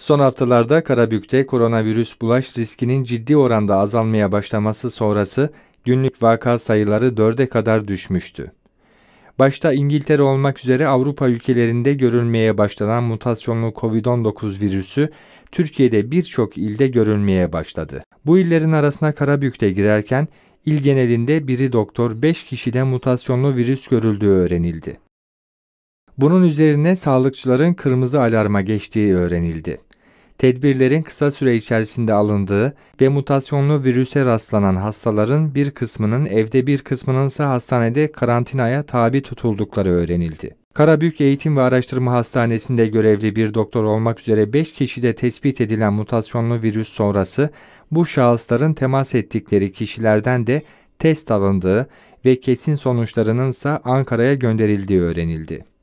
Son haftalarda Karabük'te koronavirüs bulaş riskinin ciddi oranda azalmaya başlaması sonrası günlük vaka sayıları dörde kadar düşmüştü. Başta İngiltere olmak üzere Avrupa ülkelerinde görülmeye başlanan mutasyonlu COVID-19 virüsü Türkiye'de birçok ilde görülmeye başladı. Bu illerin arasına Karabük'te girerken il genelinde biri doktor 5 kişide mutasyonlu virüs görüldüğü öğrenildi. Bunun üzerine sağlıkçıların kırmızı alarma geçtiği öğrenildi tedbirlerin kısa süre içerisinde alındığı ve mutasyonlu virüse rastlanan hastaların bir kısmının evde bir kısmının ise hastanede karantinaya tabi tutuldukları öğrenildi. Karabük Eğitim ve Araştırma Hastanesi'nde görevli bir doktor olmak üzere 5 kişide tespit edilen mutasyonlu virüs sonrası bu şahısların temas ettikleri kişilerden de test alındığı ve kesin sonuçlarının ise Ankara'ya gönderildiği öğrenildi.